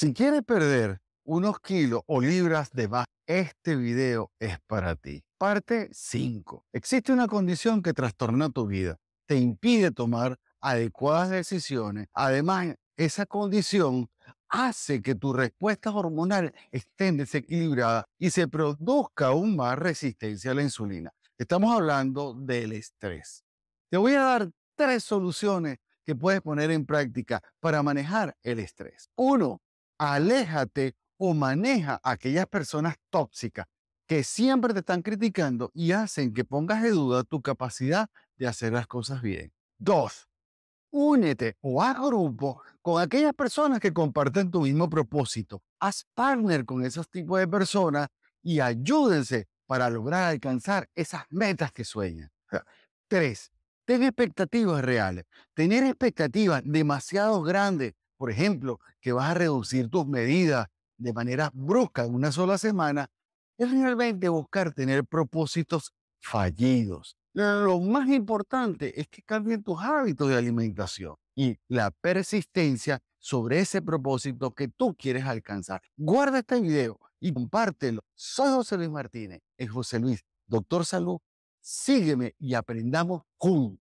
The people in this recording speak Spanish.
Si quieres perder unos kilos o libras de más, este video es para ti. Parte 5. Existe una condición que trastorna tu vida, te impide tomar adecuadas decisiones. Además, esa condición hace que tu respuesta hormonal esté desequilibrada y se produzca aún más resistencia a la insulina. Estamos hablando del estrés. Te voy a dar tres soluciones que puedes poner en práctica para manejar el estrés. Uno, aléjate o maneja a aquellas personas tóxicas que siempre te están criticando y hacen que pongas en duda tu capacidad de hacer las cosas bien. Dos, únete o haz grupo con aquellas personas que comparten tu mismo propósito. Haz partner con esos tipos de personas y ayúdense para lograr alcanzar esas metas que sueñan. Tres, ten expectativas reales. Tener expectativas demasiado grandes por ejemplo, que vas a reducir tus medidas de manera brusca en una sola semana, es realmente buscar tener propósitos fallidos. Lo más importante es que cambien tus hábitos de alimentación y la persistencia sobre ese propósito que tú quieres alcanzar. Guarda este video y compártelo. Soy José Luis Martínez, es José Luis, doctor salud. Sígueme y aprendamos juntos.